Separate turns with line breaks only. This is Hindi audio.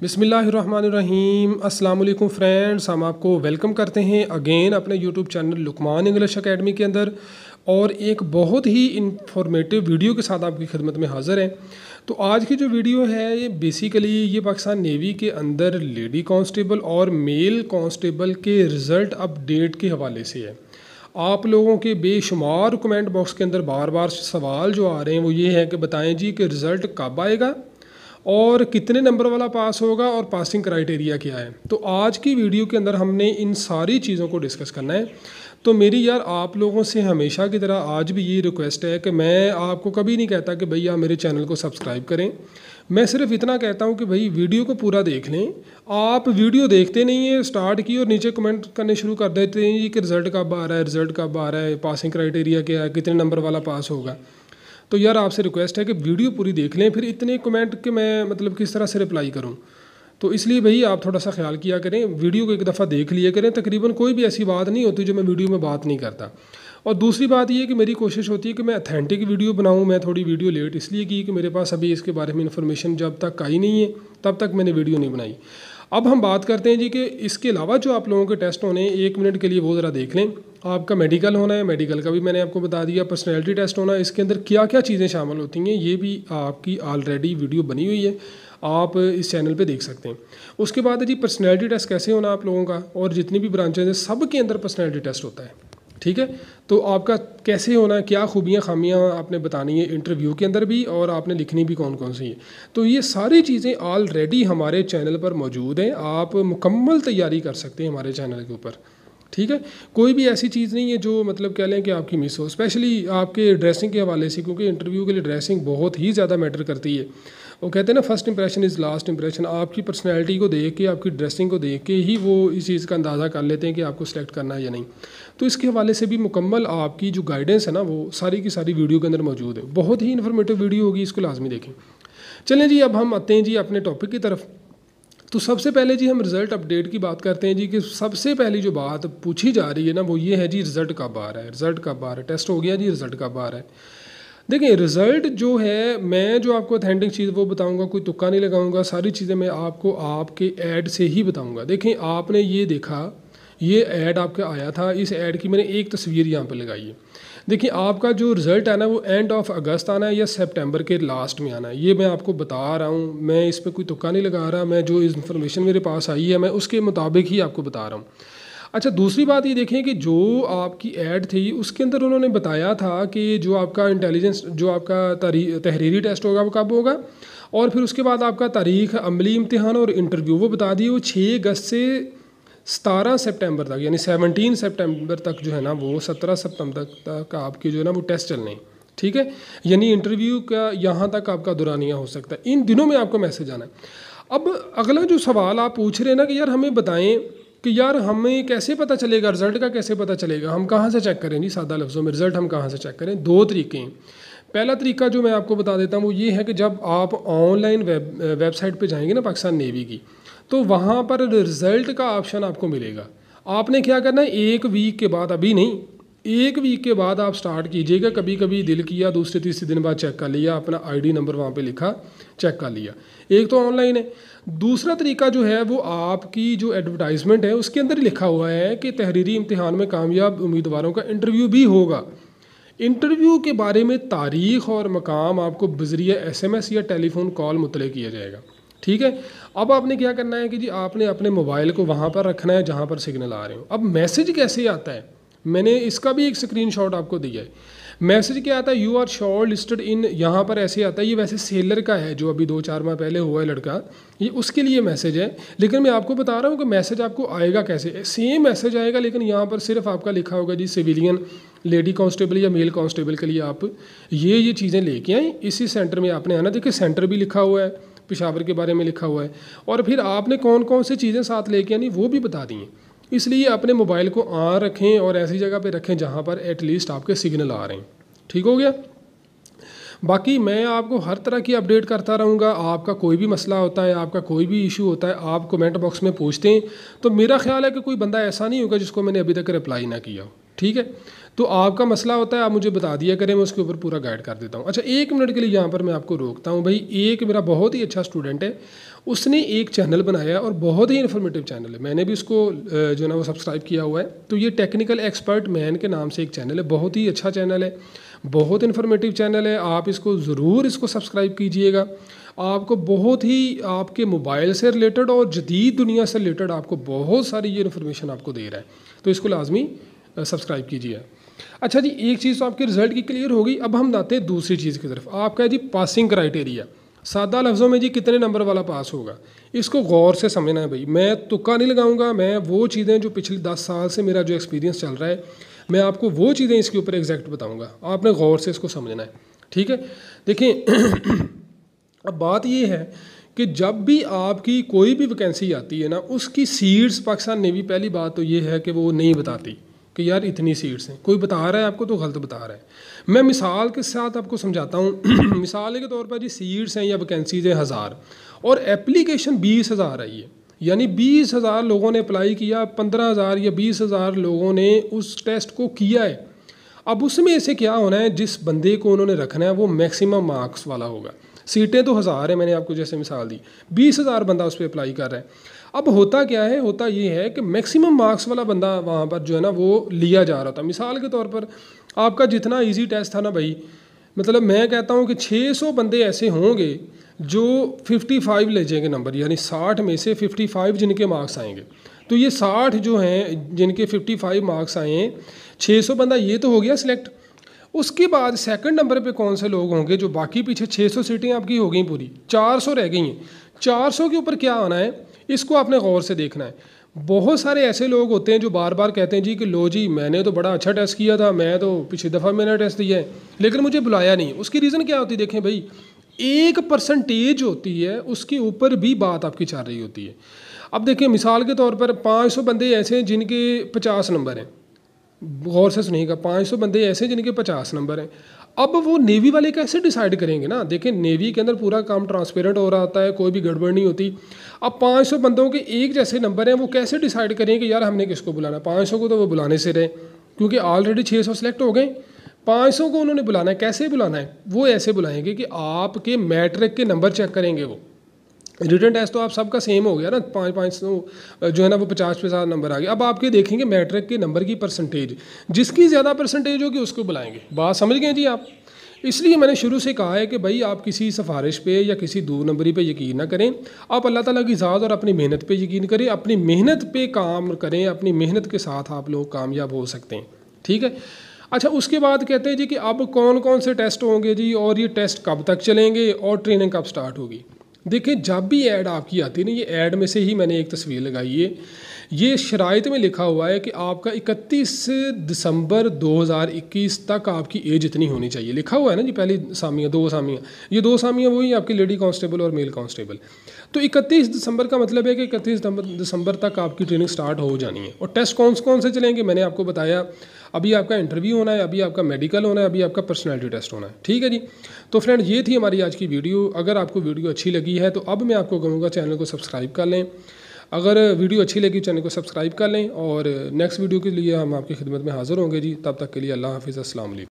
बिसमीम् अल्लाम फ्रेंड्स हम आपको वेलकम करते हैं अगेन अपने YouTube channel Lukman English academy के अंदर और एक बहुत ही इंफॉर्मेटिव वीडियो के साथ आपकी खिदमत में हाजिर हैं तो आज की जो वीडियो है ये बेसिकली ये पाकिस्तान नेवी के अंदर लेडी कांस्टेबल और मेल कांस्टेबल के रिज़ल्ट अपडेट के हवाले से है आप लोगों के बेशुमार कमेंट बॉक्स के अंदर बार बार सवाल जो आ रहे हैं वो ये है कि बताएं जी कि रिज़ल्ट कब आएगा और कितने नंबर वाला पास होगा और पासिंग क्राइटेरिया क्या है तो आज की वीडियो के अंदर हमने इन सारी चीज़ों को डिस्कस करना है तो मेरी यार आप लोगों से हमेशा की तरह आज भी ये रिक्वेस्ट है कि मैं आपको कभी नहीं कहता कि भैया मेरे चैनल को सब्सक्राइब करें मैं सिर्फ इतना कहता हूँ कि भाई वीडियो को पूरा देख लें आप वीडियो देखते नहीं है स्टार्ट की और नीचे कमेंट करने शुरू कर देते हैं कि रिज़ल्ट कब आ रहा है रिज़ल्ट कब आ रहा है पासिंग क्राइटेरिया क्या है कितने नंबर वाला पास होगा तो यार आपसे रिक्वेस्ट है कि वीडियो पूरी देख लें फिर इतने कमेंट के मैं मतलब किस तरह से रिप्लाई करूँ तो इसलिए भाई आप थोड़ा सा ख्याल किया करें वीडियो को एक दफ़ा देख लिया करें तकरीबन कोई भी ऐसी बात नहीं होती जो मैं वीडियो में बात नहीं करता और दूसरी बात यह कि मेरी कोशिश होती है कि मैं अथेंटिक वीडियो बनाऊँ मैं थोड़ी वीडियो लेट इसलिए की कि मेरे पास अभी इसके बारे में इन्फॉर्मेशन जब तक आई नहीं है तब तक मैंने वीडियो नहीं बनाई अब हम बात करते हैं जी कि इसके अलावा जो आप लोगों के टेस्ट होने हैं एक मिनट के लिए वो ज़रा देख लें आपका मेडिकल होना है मेडिकल का भी मैंने आपको बता दिया पर्सनैलिटी टेस्ट होना है इसके अंदर क्या क्या चीज़ें शामिल होती हैं ये भी आपकी ऑलरेडी वीडियो बनी हुई है आप इस चैनल पे देख सकते हैं उसके बाद है जी पर्सनैलिटी टेस्ट कैसे होना आप लोगों का और जितनी भी ब्रांचेज हैं सब के अंदर पर्सनैलिटी टेस्ट होता है ठीक है तो आपका कैसे होना क्या खूबियाँ खामियाँ आपने बतानी है इंटरव्यू के अंदर भी और आपने लिखनी भी कौन कौन सी है तो ये सारी चीज़ें ऑलरेडी हमारे चैनल पर मौजूद हैं आप मुकम्मल तैयारी कर सकते हैं हमारे चैनल के ऊपर ठीक है कोई भी ऐसी चीज़ नहीं है जो मतलब कह लें कि आपकी मिस हो स्पेशली आपके ड्रेसिंग के हवाले से क्योंकि इंटरव्यू के लिए ड्रेसिंग बहुत ही ज़्यादा मैटर करती है वो कहते हैं ना first impression is last impression आपकी पर्सनैलिटी को देख के आपकी ड्रेसिंग को देख के ही वो इस चीज़ का अंदाज़ा कर लेते हैं कि आपको सिलेक्ट करना है या नहीं तो इसके हवाले से भी मुकम्मल आपकी जो गाइडेंस है ना वो सारी की सारी वीडियो के अंदर मौजूद है बहुत ही इन्फॉर्मेटिव वीडियो होगी इसको लाजमी देखें चलें जी अब हम आते हैं जी अपने टॉपिक की तरफ तो सबसे पहले जी हम रिज़ल्ट अपडेट की बात करते हैं जी कि सबसे पहली जो बात पूछी जा रही है ना वो ये है जी रिज़ल्ट कब आ रहा है रिज़ल्ट कब आ रहा है टेस्ट हो गया जी रिज़ल्ट कब आ रहा है देखिए रिज़ल्ट जो है मैं जो आपको अथेंटिक चीज़ वो बताऊंगा कोई तुक्का नहीं लगाऊंगा सारी चीज़ें मैं आपको आपके ऐड से ही बताऊंगा देखें आपने ये देखा ये ऐड आपका आया था इस ऐड की मैंने एक तस्वीर यहाँ पर लगाई है देखिए आपका जो रिज़ल्ट आना है वो एंड ऑफ अगस्त आना है या सितंबर के लास्ट में आना है ये मैं आपको बता रहा हूँ मैं इस पर कोई तुक्का नहीं लगा रहा मैं जो इन्फॉर्मेशन मेरे पास आई है मैं उसके मुताबिक ही आपको बता रहा हूँ अच्छा दूसरी बात ये देखें कि जो आपकी एड थी उसके अंदर उन्होंने बताया था कि जो आपका इंटेलिजेंस जो आपका तहरीरी टेस्ट होगा वो कब होगा और फिर उसके बाद आपका तारीख अमली इम्तहान और इंटरव्यू वो बता दिए वो छः अगस्त से सतारह सितंबर तक यानी सेवनटीन सितंबर तक जो है ना वो सत्रह सितंबर तक तक आपके जो है ना वो टेस्ट चलने ठीक है यानी इंटरव्यू का यहाँ तक आपका दुरानिया हो सकता है इन दिनों में आपको मैसेज आना है अब अगला जो सवाल आप पूछ रहे हैं ना कि यार हमें बताएं कि यार हमें कैसे पता चलेगा रिज़ल्ट का कैसे पता चलेगा हम कहाँ से चेक करें जी सादा लफ्ज़ों में रिज़ल्ट हम कहाँ से चेक करें दो तरीके हैं पहला तरीका जो मैं आपको बता देता हूँ वो ये है कि जब आप ऑनलाइन वेब वेबसाइट पे जाएंगे ना पाकिस्तान नेवी की तो वहाँ पर रिज़ल्ट का ऑप्शन आपको मिलेगा आपने क्या करना है एक वीक के बाद अभी नहीं एक वीक के बाद आप स्टार्ट कीजिएगा कभी कभी दिल किया दूसरे तीसरे दिन बाद चेक कर लिया अपना आईडी नंबर वहाँ पे लिखा चेक कर लिया एक तो ऑनलाइन है दूसरा तरीका जो है वो आपकी जो एडवर्टाइजमेंट है उसके अंदर लिखा हुआ है कि तहरीरी इम्तहान में कामयाब उम्मीदवारों का इंटरव्यू भी होगा इंटरव्यू के बारे में तारीख और मकाम आपको बजरिया एस या टेलीफोन कॉल मुतल किया जाएगा ठीक है अब आपने क्या करना है कि जी आपने अपने मोबाइल को वहाँ पर रखना है जहाँ पर सिग्नल आ रहे हो अब मैसेज कैसे आता है मैंने इसका भी एक स्क्रीनशॉट आपको दिया है मैसेज क्या आता है you are shortlisted in यहाँ पर ऐसे आता है ये वैसे सेलर का है जो अभी दो चार माह पहले हुआ है लड़का ये उसके लिए मैसेज है लेकिन मैं आपको बता रहा हूँ कि मैसेज आपको आएगा कैसे सेम मैसेज आएगा लेकिन यहाँ पर सिर्फ आपका लिखा होगा जी सिविलियन लेडी कांस्टेबल या मेल कांस्टेबल के लिए आप ये ये चीज़ें लेके आए इसी सेंटर में आपने आना देखिए सेंटर भी लिखा हुआ है पिशावर के बारे में लिखा हुआ है और फिर आपने कौन कौन सी चीज़ें साथ लेके आनी वो भी बता दी हैं इसलिए अपने मोबाइल को ऑन रखें और ऐसी जगह पे रखें जहाँ पर एटलीस्ट आपके सिग्नल आ रहे हैं ठीक हो गया बाकी मैं आपको हर तरह की अपडेट करता रहूँगा आपका कोई भी मसला होता है आपका कोई भी इशू होता है आप कमेंट बॉक्स में पूछते हैं तो मेरा ख्याल है कि कोई बंदा ऐसा नहीं होगा जिसको मैंने अभी तक रिप्लाई ना किया ठीक है तो आपका मसला होता है आप मुझे बता दिया करें मैं उसके ऊपर पूरा गाइड कर देता हूँ अच्छा एक मिनट के लिए यहाँ पर मैं आपको रोकता हूँ भाई एक मेरा बहुत ही अच्छा स्टूडेंट है उसने एक चैनल बनाया और बहुत ही इन्फॉर्मेटिव चैनल है मैंने भी उसको जो है ना वो सब्सक्राइब किया हुआ है तो ये टेक्निकल एक्सपर्ट मैन के नाम से एक चैनल है बहुत ही अच्छा चैनल है बहुत इन्फॉर्मेटिव चैनल है आप इसको ज़रूर इसको सब्सक्राइब कीजिएगा आपको बहुत ही आपके मोबाइल से रिलेटेड और जदीद दुनिया से रिलेटेड आपको बहुत सारी ये इन्फॉर्मेशन आपको दे रहा है तो इसको लाजमी सब्सक्राइब कीजिए अच्छा जी एक चीज़ तो आपके रिजल्ट की क्लियर हो गई अब हम आते हैं दूसरी चीज़ की तरफ आपका है जी पासिंग क्राइटेरिया सादा लफ्ज़ों में जी कितने नंबर वाला पास होगा इसको गौर से समझना है भाई मैं तुक्का नहीं लगाऊंगा मैं वो चीज़ें जो पिछले दस साल से मेरा जो एक्सपीरियंस चल रहा है मैं आपको वो चीज़ें इसके ऊपर एग्जैक्ट बताऊँगा आपने गौर से इसको समझना है ठीक है देखिए अब बात ये है कि जब भी आपकी कोई भी वैकेंसी आती है ना उसकी सीट्स पाकिस्तान नेवी पहली बात तो ये है कि वो नहीं बताती कि यार इतनी सीट्स हैं कोई बता रहा है आपको तो गलत बता रहा है मैं मिसाल के साथ आपको समझाता हूँ मिसाल के तौर पर जी सीट्स हैं या वैकेंसीज हैं हज़ार और एप्लीकेशन बीस हज़ार आई है यानी बीस हज़ार लोगों ने अप्लाई किया पंद्रह हज़ार या बीस हज़ार लोगों ने उस टेस्ट को किया है अब उसमें से क्या होना है जिस बंदे को उन्होंने रखना है वो मैक्सिमम मार्क्स वाला होगा सीटें तो हज़ार हैं मैंने आपको जैसे मिसाल दी बीस हज़ार बंदा उस पर अप्लाई कर रहा है अब होता क्या है होता ये है कि मैक्सिमम मार्क्स वाला बंदा वहाँ पर जो है ना वो लिया जा रहा था मिसाल के तौर पर आपका जितना ईजी टेस्ट था ना भाई मतलब मैं कहता हूँ कि सौ बंदे ऐसे होंगे जो फाइव ले जाएंगे नंबर यानी साठ में से फ़ाइव जिनके मार्क्स आएंगे तो ये साठ जो हैं जिनके 55 मार्क्स आए हैं 600 बंदा ये तो हो गया सिलेक्ट उसके बाद सेकंड नंबर पे कौन से लोग होंगे जो बाकी पीछे 600 सीटें आपकी हो गई पूरी 400 रह गई हैं 400 के ऊपर क्या आना है इसको आपने गौर से देखना है बहुत सारे ऐसे लोग होते हैं जो बार बार कहते हैं जी कि लो जी मैंने तो बड़ा अच्छा टेस्ट किया था मैं तो पिछली दफ़ा मैंने टेस्ट दिया है लेकिन मुझे बुलाया नहीं उसकी रीज़न क्या होती है देखें भाई एक परसेंटेज होती है उसके ऊपर भी बात आपकी चल रही होती है अब देखिए मिसाल के तौर पर 500 बंदे ऐसे हैं जिनके 50 नंबर हैं गौर से सुनिएगा पाँच सौ बंदे ऐसे हैं जिनके पचास नंबर हैं अब वो नेवी वाले कैसे डिसाइड करेंगे ना देखें नेवी के अंदर पूरा काम ट्रांसपेरेंट हो रहा होता है कोई भी गड़बड़ नहीं होती अब 500 बंदों के एक जैसे नंबर हैं वो कैसे डिसाइड करेंगे कि यार हमने किसको बुलाना सौ को तो वो बुलाने से रहे क्योंकि ऑलरेडी सौ सेलेक्ट हो गए सौ को उन्होंने बुलाना है कैसे बुलाना है वो ऐसे बुलाएंगे कि आपके मैट्रिक के नंबर चेक करेंगे वो रिटर्न टेस्ट तो आप सबका सेम हो गया ना पाँच पाँच सौ जो है ना वो पचास पचास नंबर आ गया अब आपके देखेंगे मैट्रिक के नंबर की परसेंटेज जिसकी ज़्यादा परसेंटेज होगी उसको बुलाएंगे बात समझ गए जी आप इसलिए मैंने शुरू से कहा है कि भाई आप किसी सिफारिश पे या किसी दूर नंबरी पे यकीन ना करें आप अल्लाह ताला की ज़ात और अपनी मेहनत पे यकीन करें अपनी मेहनत पे काम करें अपनी मेहनत के साथ आप लोग कामयाब हो सकते हैं ठीक है अच्छा उसके बाद कहते हैं जी कि अब कौन कौन से टेस्ट होंगे जी और ये टेस्ट कब तक चलेंगे और ट्रेनिंग कब स्टार्ट होगी देखें जब भी ऐड आपकी आती है ना ये ऐड में से ही मैंने एक तस्वीर लगाई है ये शराइत में लिखा हुआ है कि आपका 31 दिसंबर 2021 तक आपकी एज इतनी होनी चाहिए लिखा हुआ है ना जी पहली सामियाँ दो सामियाँ ये दो सामियाँ वही आपकी लेडी कांस्टेबल और मेल कांस्टेबल तो 31 दिसंबर का मतलब है कि 31 दिसंबर तक आपकी ट्रेनिंग स्टार्ट हो जानी है और टेस्ट कौन कौन से चलेंगे मैंने आपको बताया अभी आपका इंटरव्यू होना है अभी आपका मेडिकल होना है अभी आपका पर्सनैलिटी टेस्ट होना है ठीक है जी तो फ्रेंड ये थी हमारी आज की वीडियो अगर आपको वीडियो अच्छी लगी है तो अब मैं आपको कहूँगा चैनल को सब्सक्राइब कर लें अगर वीडियो अच्छी लगी चैनल को सब्सक्राइब कर लें और नेक्स्ट वीडियो के लिए हम आपकी खिदमत में हाज़िर होंगे जी तब तक के लिए अल्लाह हाफिज़ असल